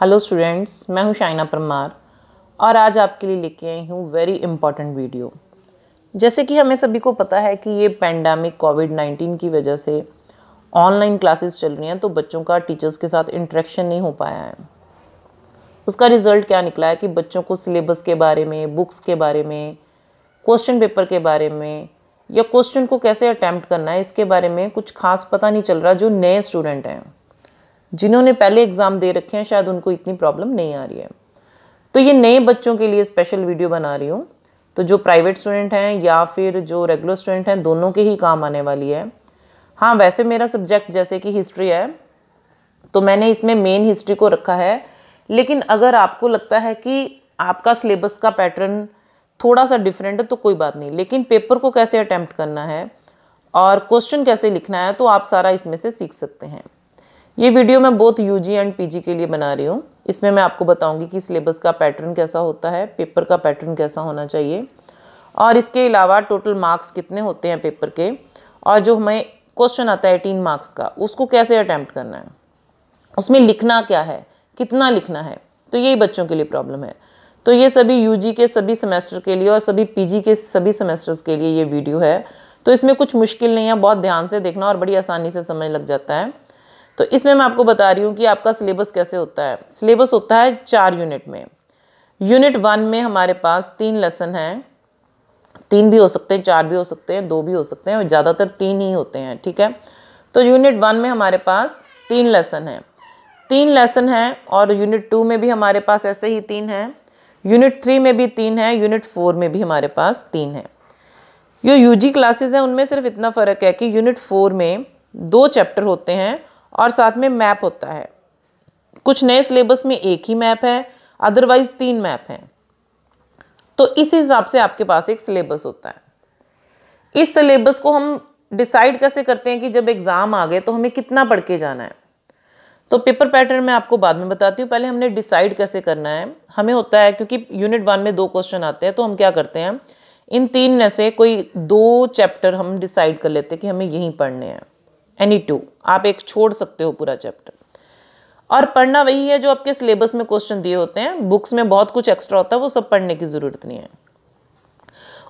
hello students मैं हूं शाइना परमार और आज आपके लिए लेके आई हूं वेरी इंपॉर्टेंट वीडियो जैसे कि हमें सभी को पता है कि ये पैंडमिक कोविड 19 की वजह से ऑनलाइन क्लासेस चल रही हैं तो बच्चों का टीचर्स के साथ इंट्रैक्शन नहीं हो पाया है उसका रिज़ल्ट क्या निकला है कि बच्चों को सिलेबस के बारे में बुक्स के बारे में क्वेश्चन पेपर के बारे में या क्वेश्चन को कैसे अटैम्प्ट करना है इसके बारे में कुछ खास पता नहीं चल रहा जो नए स्टूडेंट हैं जिन्होंने पहले एग्ज़ाम दे रखे हैं शायद उनको इतनी प्रॉब्लम नहीं आ रही है तो ये नए बच्चों के लिए स्पेशल वीडियो बना रही हूँ तो जो प्राइवेट स्टूडेंट हैं या फिर जो रेगुलर स्टूडेंट हैं दोनों के ही काम आने वाली है हाँ वैसे मेरा सब्जेक्ट जैसे कि हिस्ट्री है तो मैंने इसमें मेन हिस्ट्री को रखा है लेकिन अगर आपको लगता है कि आपका सिलेबस का पैटर्न थोड़ा सा डिफरेंट है तो कोई बात नहीं लेकिन पेपर को कैसे अटैम्प्ट करना है और क्वेश्चन कैसे लिखना है तो आप सारा इसमें से सीख सकते हैं ये वीडियो मैं बहुत यू जी एंड पी के लिए बना रही हूँ इसमें मैं आपको बताऊँगी कि सिलेबस का पैटर्न कैसा होता है पेपर का पैटर्न कैसा होना चाहिए और इसके अलावा टोटल मार्क्स कितने होते हैं पेपर के और जो हमें क्वेश्चन आता है एटीन मार्क्स का उसको कैसे अटैम्प्ट करना है उसमें लिखना क्या है कितना लिखना है तो यही बच्चों के लिए प्रॉब्लम है तो ये सभी यूजी के सभी सेमेस्टर के लिए और सभी पीजी के सभी सेमेस्टर्स के लिए ये वीडियो है तो इसमें कुछ मुश्किल नहीं है बहुत ध्यान से देखना और बड़ी आसानी से समझ लग जाता है तो इसमें मैं आपको बता रही हूँ कि आपका सिलेबस कैसे होता है सिलेबस होता है चार यूनिट में यूनिट वन में हमारे पास तीन लेसन हैं तीन भी हो सकते हैं चार भी हो सकते हैं दो भी हो सकते हैं ज़्यादातर तीन ही होते हैं ठीक है तो यूनिट वन में हमारे पास तीन लेसन हैं तीन लेसन हैं और यूनिट टू में भी हमारे पास ऐसे ही तीन हैं यूनिट थ्री में भी तीन है यूनिट फोर में भी हमारे पास तीन है जो यूजी क्लासेज हैं उनमें सिर्फ इतना फ़र्क है कि यूनिट फोर में दो चैप्टर होते हैं और साथ में मैप होता है कुछ नए सिलेबस में एक ही मैप है अदरवाइज तीन मैप हैं तो इस हिसाब से आपके पास एक सिलेबस होता है इस सिलेबस को हम डिसाइड कैसे करते हैं कि जब एग्ज़ाम आ गए तो हमें कितना पढ़ के जाना है तो पेपर पैटर्न में आपको बाद में बताती हूँ पहले हमने डिसाइड कैसे करना है हमें होता है क्योंकि यूनिट वन में दो क्वेश्चन आते हैं तो हम क्या करते हैं इन तीन में से कोई दो चैप्टर हम डिसाइड कर लेते हैं कि हमें यहीं पढ़ने हैं एनी टू आप एक छोड़ सकते हो पूरा चैप्टर और पढ़ना वही है जो आपके सिलेबस में क्वेश्चन दिए होते हैं बुक्स में बहुत कुछ एक्स्ट्रा होता है वो सब पढ़ने की ज़रूरत नहीं है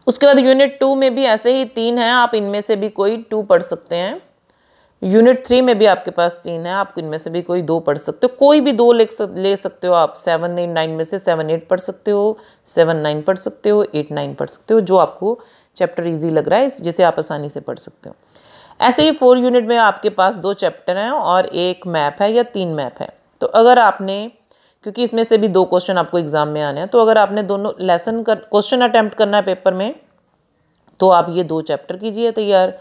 उसके बाद यूनिट टू में भी ऐसे ही तीन हैं आप इनमें से भी कोई टू पढ़ सकते हैं यूनिट थ्री में भी आपके पास तीन है आप इनमें से भी कोई दो पढ़ सकते हो कोई भी दो ले, सकते हो आप सेवन एट नाइन में से सेवन एट पढ़ सकते हो सेवन नाइन पढ़ सकते हो एट नाइन पढ़ सकते हो जो आपको चैप्टर ईजी लग रहा है जिसे आप आसानी से पढ़ सकते हो ऐसे ही फोर यूनिट में आपके पास दो चैप्टर हैं और एक मैप है या तीन मैप है तो अगर आपने क्योंकि इसमें से भी दो क्वेश्चन आपको एग्ज़ाम में आने हैं तो अगर आपने दोनों लेसन कर क्वेश्चन अटैम्प्ट करना है पेपर में तो आप ये दो चैप्टर कीजिए तैयार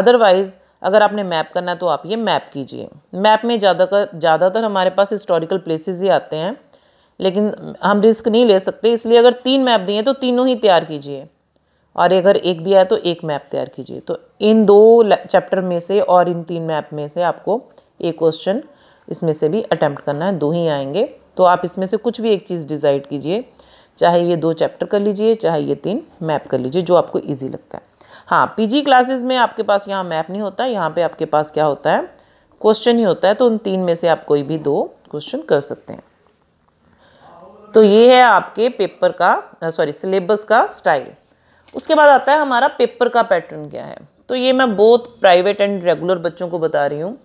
अदरवाइज़ अगर आपने मैप करना है तो आप ये मैप कीजिए मैप में कर ज़्यादातर हमारे पास हिस्टोरिकल प्लेसेस ही आते हैं लेकिन हम रिस्क नहीं ले सकते इसलिए अगर तीन मैप दिए तो तीनों ही तैयार कीजिए और अगर एक दिया है तो एक मैप तैयार कीजिए तो इन दो चैप्टर में से और इन तीन मैप में से आपको एक क्वेश्चन इसमें से भी अटैम्प्ट करना है दो ही आएंगे तो आप इसमें से कुछ भी एक चीज़ डिसाइड कीजिए चाहे ये दो चैप्टर कर लीजिए चाहे ये तीन मैप कर लीजिए जो आपको ईजी लगता है हाँ पीजी क्लासेस में आपके पास यहाँ मैप नहीं होता यहाँ पे आपके पास क्या होता है क्वेश्चन ही होता है तो उन तीन में से आप कोई भी दो क्वेश्चन कर सकते हैं तो ये है आपके पेपर का सॉरी सिलेबस का स्टाइल उसके बाद आता है हमारा पेपर का पैटर्न क्या है तो ये मैं बहुत प्राइवेट एंड रेगुलर बच्चों को बता रही हूँ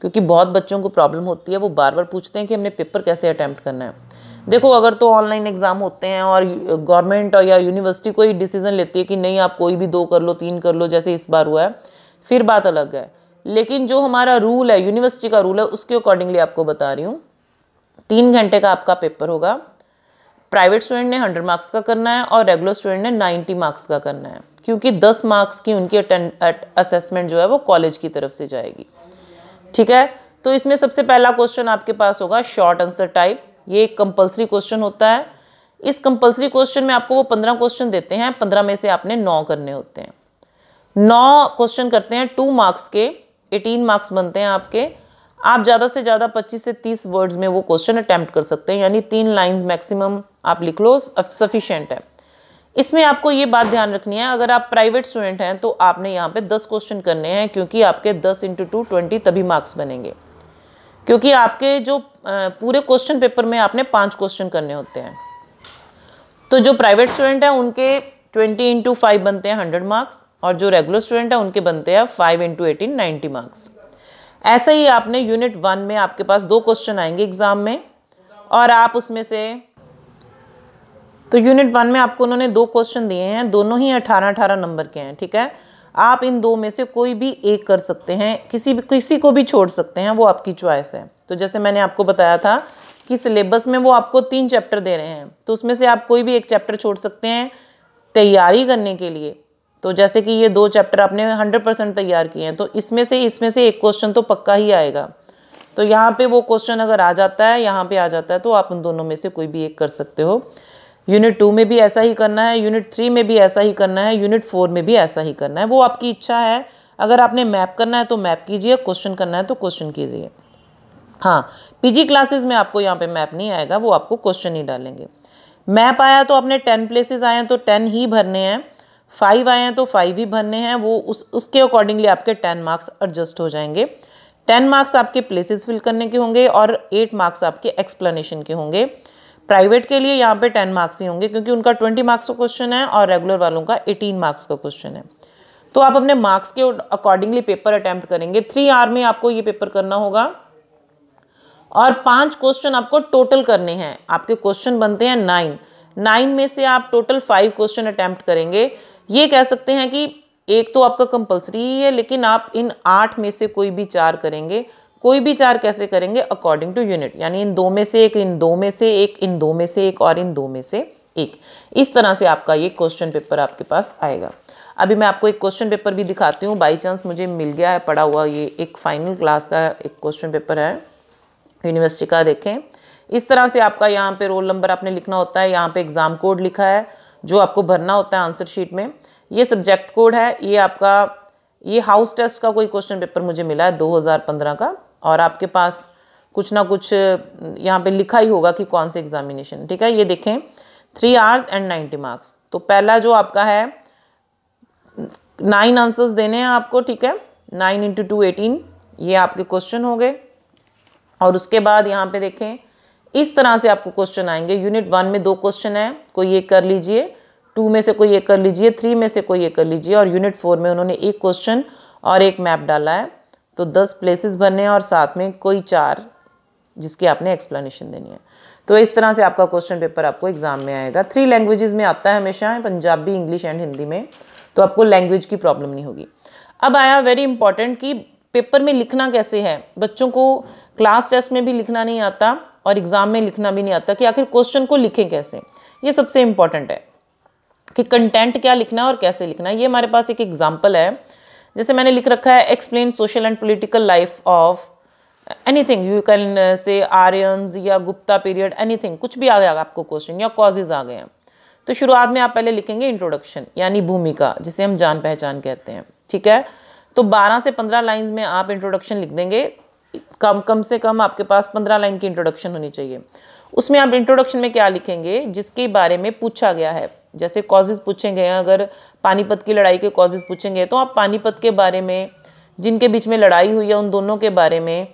क्योंकि बहुत बच्चों को प्रॉब्लम होती है वो बार बार पूछते हैं कि हमने पेपर कैसे अटैम्प्ट करना है देखो अगर तो ऑनलाइन एग्ज़ाम होते हैं और गवर्नमेंट और या यूनिवर्सिटी कोई डिसीज़न लेती है कि नहीं आप कोई भी दो कर लो तीन कर लो जैसे इस बार हुआ है फिर बात अलग है लेकिन जो हमारा रूल है यूनिवर्सिटी का रूल है उसके अकॉर्डिंगली आपको बता रही हूँ तीन घंटे का आपका पेपर होगा प्राइवेट स्टूडेंट ने हंड्रेड मार्क्स का करना है और रेगुलर स्टूडेंट ने नाइन्टी मार्क्स का करना है क्योंकि 10 मार्क्स की उनकी असेसमेंट जो है वो कॉलेज की तरफ से जाएगी ठीक है तो इसमें सबसे पहला क्वेश्चन आपके पास होगा शॉर्ट आंसर टाइप ये एक कंपल्सरी क्वेश्चन होता है इस कंपल्सरी क्वेश्चन में आपको वो पंद्रह क्वेश्चन देते हैं पंद्रह में से आपने नौ करने होते हैं नौ क्वेश्चन करते हैं टू मार्क्स के एटीन मार्क्स बनते हैं आपके आप ज़्यादा से ज़्यादा पच्चीस से तीस वर्ड्स में वो क्वेश्चन अटैम्प्ट कर सकते हैं यानी तीन लाइन्स मैक्सिमम आप लिख लो सफिशेंट है इसमें आपको ये बात ध्यान रखनी है अगर आप प्राइवेट स्टूडेंट हैं तो आपने यहाँ पे 10 क्वेश्चन करने हैं क्योंकि आपके 10 इंटू टू ट्वेंटी तभी मार्क्स बनेंगे क्योंकि आपके जो पूरे क्वेश्चन पेपर में आपने पाँच क्वेश्चन करने होते हैं तो जो प्राइवेट स्टूडेंट हैं उनके ट्वेंटी इंटू फाइव बनते हैं हंड्रेड मार्क्स और जो रेगुलर स्टूडेंट हैं उनके बनते हैं five into eighteen ninety marks ऐसे ही आपने यूनिट वन में आपके पास दो क्वेश्चन आएंगे एग्ज़ाम में और आप उसमें से तो यूनिट वन में आपको उन्होंने दो क्वेश्चन दिए हैं दोनों ही अठारह अठारह नंबर के हैं ठीक है आप इन दो में से कोई भी एक कर सकते हैं किसी भी किसी को भी छोड़ सकते हैं वो आपकी चॉइस है तो जैसे मैंने आपको बताया था कि सिलेबस में वो आपको तीन चैप्टर दे रहे हैं तो उसमें से आप कोई भी एक चैप्टर छोड़ सकते हैं तैयारी करने के लिए तो जैसे कि ये दो चैप्टर आपने हंड्रेड परसेंट तैयार किए हैं तो इसमें से इसमें से एक क्वेश्चन तो पक्का ही आएगा तो यहाँ पे वो क्वेश्चन अगर आ जाता है यहाँ पे आ जाता है तो आप उन दोनों में से कोई भी एक कर सकते हो यूनिट टू में भी ऐसा ही करना है यूनिट थ्री में भी ऐसा ही करना है यूनिट फोर में भी ऐसा ही करना है वो आपकी इच्छा है अगर आपने मैप करना है तो मैप कीजिए क्वेश्चन करना है तो क्वेश्चन कीजिए हाँ पीजी क्लासेस में आपको यहाँ पे मैप नहीं आएगा वो आपको क्वेश्चन ही डालेंगे मैप आया तो आपने टेन प्लेसेस आए हैं तो टेन ही भरने हैं फाइव आए हैं तो फाइव ही भरने हैं वो उस उसके अकॉर्डिंगली आपके टेन मार्क्स एडजस्ट हो जाएंगे टेन मार्क्स आपके प्लेसेस फिल करने के होंगे और एट मार्क्स आपके एक्सप्लेनेशन के होंगे प्राइवेट के लिए यहाँ पे टेन मार्क्स ही होंगे क्योंकि उनका ट्वेंटी मार्क्स का क्वेश्चन है और रेगुलर वालों का एटीन मार्क्स का क्वेश्चन है तो आप अपने मार्क्स के अकॉर्डिंगली पेपर अटैम्प्ट करेंगे थ्री आर में आपको ये पेपर करना होगा और पांच क्वेश्चन आपको टोटल करने हैं आपके क्वेश्चन बनते हैं नाइन नाइन में से आप टोटल फाइव क्वेश्चन अटैम्प्ट करेंगे ये कह सकते हैं कि एक तो आपका कंपलसरी ही है लेकिन आप इन आठ में से कोई भी चार करेंगे कोई भी चार कैसे करेंगे अकॉर्डिंग टू यूनिट यानी इन दो में से एक इन दो में से एक इन दो में से एक और इन दो में से एक इस तरह से आपका ये क्वेश्चन पेपर आपके पास आएगा अभी मैं आपको एक क्वेश्चन पेपर भी दिखाती हूँ बाई चांस मुझे मिल गया है पड़ा हुआ ये एक फाइनल क्लास का एक क्वेश्चन पेपर है यूनिवर्सिटी का देखें इस तरह से आपका यहाँ पे रोल नंबर आपने लिखना होता है यहाँ पे एग्ज़ाम कोड लिखा है जो आपको भरना होता है आंसर शीट में ये सब्जेक्ट कोड है ये आपका ये हाउस टेस्ट का कोई क्वेश्चन पेपर मुझे मिला है 2015 का और आपके पास कुछ ना कुछ यहाँ पे लिखा ही होगा कि कौन से एग्जामिनेशन ठीक है ये देखें three hours and ninety marks तो पहला जो आपका है नाइन आंसर्स देने हैं आपको ठीक है नाइन इंटू टू एटीन ये आपके क्वेश्चन हो गए और उसके बाद यहाँ पे देखें इस तरह से आपको क्वेश्चन आएंगे यूनिट वन में दो क्वेश्चन है कोई एक कर लीजिए टू में से कोई एक कर लीजिए थ्री में से कोई एक कर लीजिए और यूनिट फोर में उन्होंने एक क्वेश्चन और एक मैप डाला है तो दस प्लेसेस भरने हैं और साथ में कोई चार जिसकी आपने एक्सप्लेनेशन देनी है तो इस तरह से आपका क्वेश्चन पेपर आपको एग्जाम में आएगा थ्री लैंग्वेजेस में आता है हमेशा पंजाबी इंग्लिश एंड हिंदी में तो आपको लैंग्वेज की प्रॉब्लम नहीं होगी अब आया वेरी इंपॉर्टेंट कि पेपर में लिखना कैसे है बच्चों को क्लास टेस्ट में भी लिखना नहीं आता और एग्ज़ाम में लिखना भी नहीं आता कि आखिर क्वेश्चन को लिखें कैसे ये सबसे इम्पॉर्टेंट है कि कंटेंट क्या लिखना है और कैसे लिखना है ये हमारे पास एक एग्जाम्पल है जैसे मैंने लिख रखा है explain social and political life of anything you can say Aryan या गुप्ता पीरियड एनीथिंग कुछ भी आ गया आपको क्वेश्चन या कॉजेज आ गए हैं तो शुरुआत में आप पहले लिखेंगे इंट्रोडक्शन यानी भूमिका जिसे हम जान पहचान कहते हैं ठीक है तो 12 से 15 लाइंस में आप इंट्रोडक्शन लिख देंगे कम कम से कम आपके पास 15 लाइन की इंट्रोडक्शन होनी चाहिए उसमें आप इंट्रोडक्शन में क्या लिखेंगे जिसके बारे में पूछा गया है जैसे कॉजेज़ पूछेंगे अगर पानीपत की लड़ाई के कॉजेज़ पूछेंगे तो आप पानीपत के बारे में जिनके बीच में लड़ाई हुई है उन दोनों के बारे में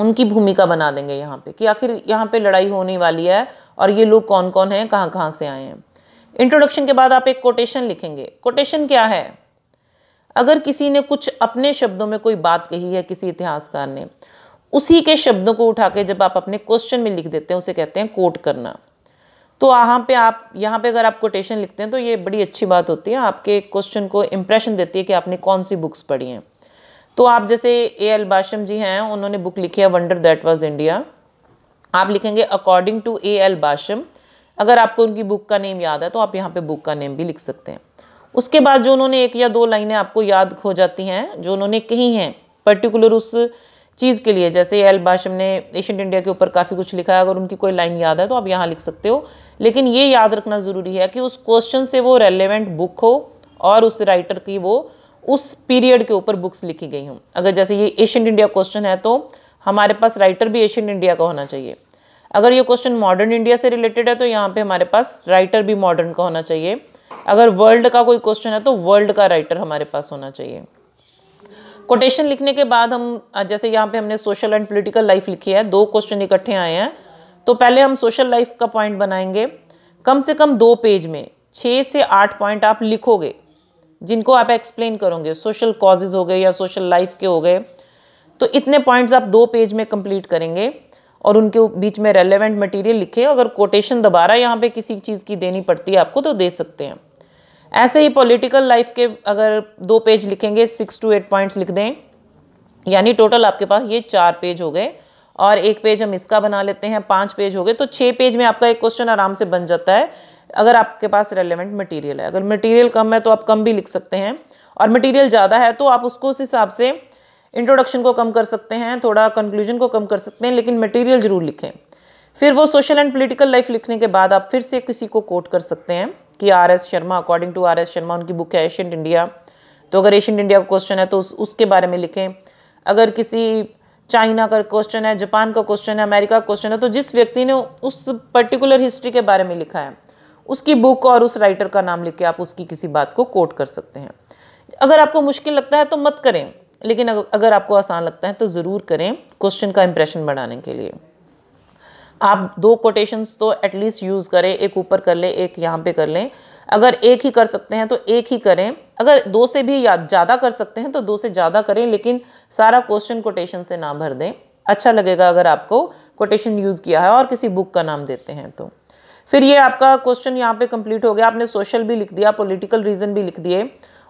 उनकी भूमिका बना देंगे यहाँ पे कि आखिर यहाँ पे लड़ाई होने वाली है और ये लोग कौन कौन हैं कहाँ कहाँ से आए हैं इंट्रोडक्शन के बाद आप एक कोटेशन लिखेंगे कोटेशन क्या है अगर किसी ने कुछ अपने शब्दों में कोई बात कही है किसी इतिहासकार ने उसी के शब्दों को उठा के जब आप अपने क्वेश्चन में लिख देते हैं उसे कहते हैं कोट करना तो यहाँ पे आप यहाँ पे अगर आप कोटेशन लिखते हैं तो ये बड़ी अच्छी बात होती है आपके क्वेश्चन को इम्प्रेशन देती है कि आपने कौन सी बुक्स पढ़ी हैं तो आप जैसे ए एल बाशम जी हैं उन्होंने बुक लिखी है वंडर दैट वाज इंडिया आप लिखेंगे according to A L Basham अगर आपको उनकी बुक का नेम याद है तो आप यहाँ पर बुक का नेम भी लिख सकते हैं उसके बाद जो उन्होंने एक या दो लाइनें आपको याद हो जाती हैं जो उन्होंने कही हैं पर्टिकुलर उस चीज़ के लिए जैसे एल बाशम ने एशियंट इंडिया के ऊपर काफ़ी कुछ लिखा है अगर उनकी कोई लाइन याद है तो आप यहाँ लिख सकते हो लेकिन ये याद रखना ज़रूरी है कि उस क्वेश्चन से वो रेलिवेंट बुक हो और उस राइटर की वो उस पीरियड के ऊपर बुक्स लिखी गई हों अगर जैसे ये एशियंट इंडिया क्वेश्चन है तो हमारे पास राइटर भी एशियंट इंडिया का होना चाहिए अगर ये क्वेश्चन मॉडर्न इंडिया से रिलेटेड है तो यहाँ पे हमारे पास राइटर भी मॉडर्न का होना चाहिए अगर वर्ल्ड का कोई क्वेश्चन है तो वर्ल्ड का राइटर हमारे पास होना चाहिए कोटेशन लिखने के बाद हम जैसे यहाँ पे हमने सोशल एंड पॉलिटिकल लाइफ लिखी है दो क्वेश्चन इकट्ठे आए हैं तो पहले हम सोशल लाइफ का पॉइंट बनाएंगे कम से कम दो पेज में छः से आठ पॉइंट आप लिखोगे जिनको आप एक्सप्लेन करोगे सोशल कॉजेज हो गए या सोशल लाइफ के हो गए तो इतने पॉइंट्स आप दो पेज में कंप्लीट करेंगे और उनके बीच में रेलेवेंट मटेरियल लिखे अगर कोटेशन दोबारा यहाँ पे किसी चीज़ की देनी पड़ती है आपको तो दे सकते हैं ऐसे ही पॉलिटिकल लाइफ के अगर दो पेज लिखेंगे सिक्स टू एट पॉइंट्स लिख दें यानी टोटल आपके पास ये चार पेज हो गए और एक पेज हम इसका बना लेते हैं पांच पेज हो गए तो छः पेज में आपका एक क्वेश्चन आराम से बन जाता है अगर आपके पास रेलिवेंट मटेरियल है अगर मटेरियल कम है तो आप कम भी लिख सकते हैं और मटेरियल ज़्यादा है तो आप उसको उस हिसाब से इंट्रोडक्शन को कम कर सकते हैं थोड़ा कंक्लूजन को कम कर सकते हैं लेकिन मटेरियल ज़रूर लिखें फिर वो सोशल एंड पोलिटिकल लाइफ लिखने के बाद आप फिर से किसी को कोट कर सकते हैं कि R S Sharma according to R S Sharma उनकी बुक है एशियंट इंडिया तो अगर एशियंट इंडिया का क्वेश्चन है तो उस, उसके बारे में लिखें अगर किसी चाइना का क्वेश्चन है जापान का क्वेश्चन है अमेरिका का क्वेश्चन है तो जिस व्यक्ति ने उस पर्टिकुलर हिस्ट्री के बारे में लिखा है उसकी बुक और उस राइटर का नाम लिख के आप उसकी किसी बात को कोट कर सकते हैं अगर आपको मुश्किल लगता है तो मत करें लेकिन अगर आपको आसान लगता है तो ज़रूर करें क्वेश्चन का इंप्रेशन बढ़ाने के लिए आप दो कोटेशंस तो एटलीस्ट यूज़ करें एक ऊपर कर लें एक यहाँ पे कर लें अगर एक ही कर सकते हैं तो एक ही करें अगर दो से भी ज़्यादा कर सकते हैं तो दो से ज़्यादा करें लेकिन सारा क्वेश्चन कोटेशन से ना भर दें अच्छा लगेगा अगर आपको कोटेशन यूज़ किया है और किसी बुक का नाम देते हैं तो फिर ये आपका क्वेश्चन यहाँ पे कंप्लीट हो गया आपने सोशल भी लिख दिया पॉलिटिकल रीज़न भी लिख दिए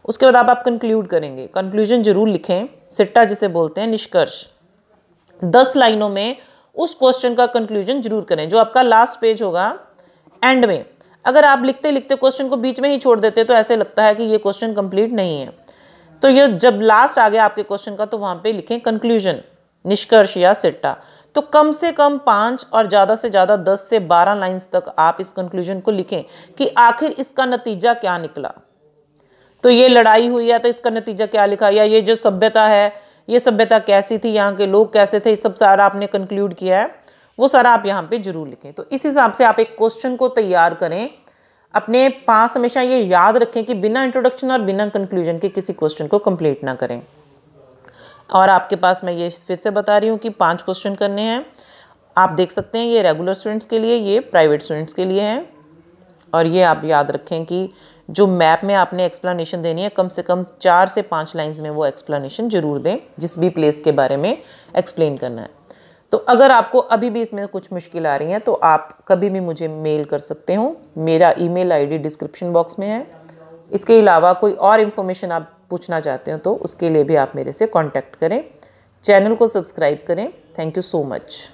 उसके बाद आप आप कंक्लूड करेंगे कंक्लूजन जरूर लिखें सिट्टा जिसे बोलते हैं निष्कर्ष दस लाइनों में उस क्वेश्चन का कंक्लूजन जरूर करें जो आपका लास्ट पेज होगा एंड में अगर आप लिखते लिखते क्वेश्चन को बीच में ही छोड़ देते तो ऐसे लगता है कि ये क्वेश्चन कंप्लीट नहीं है तो ये जब लास्ट आ गया आपके क्वेश्चन का तो वहां पे लिखें कंक्लूजन निष्कर्ष या सिट्टा तो कम से कम पांच और ज़्यादा से ज़्यादा दस से बारह लाइन्स तक आप इस कंक्लूजन को लिखें कि आखिर इसका नतीजा क्या निकला तो ये लड़ाई हुई है तो इसका नतीजा क्या लिखा या ये जो सभ्यता है ये सभ्यता कैसी थी यहाँ के लोग कैसे थे ये सब सारा आपने कंक्लूड किया है वो सारा आप यहाँ पे जरूर लिखें तो इस हिसाब से आप एक क्वेश्चन को तैयार करें अपने पास हमेशा ये याद रखें कि बिना इंट्रोडक्शन और बिना कंक्लूजन के किसी क्वेश्चन को कंप्लीट ना करें और आपके पास मैं ये फिर से बता रही हूँ कि पांच क्वेश्चन करने हैं आप देख सकते हैं ये रेगुलर स्टूडेंट्स के लिए ये प्राइवेट स्टूडेंट्स के लिए हैं और ये आप याद रखें कि जो मैप में आपने एक्सप्लेनेशन देनी है कम से कम चार से पाँच लाइंस में वो एक्सप्लेनेशन ज़रूर दें जिस भी प्लेस के बारे में एक्सप्लेन करना है तो अगर आपको अभी भी इसमें कुछ मुश्किल आ रही हैं तो आप कभी भी मुझे मेल कर सकते हो मेरा ईमेल आईडी डिस्क्रिप्शन बॉक्स में है इसके अलावा कोई और इन्फॉर्मेशन आप पूछना चाहते हो तो उसके लिए भी आप मेरे से कांटेक्ट करें चैनल को सब्सक्राइब करें थैंक यू सो मच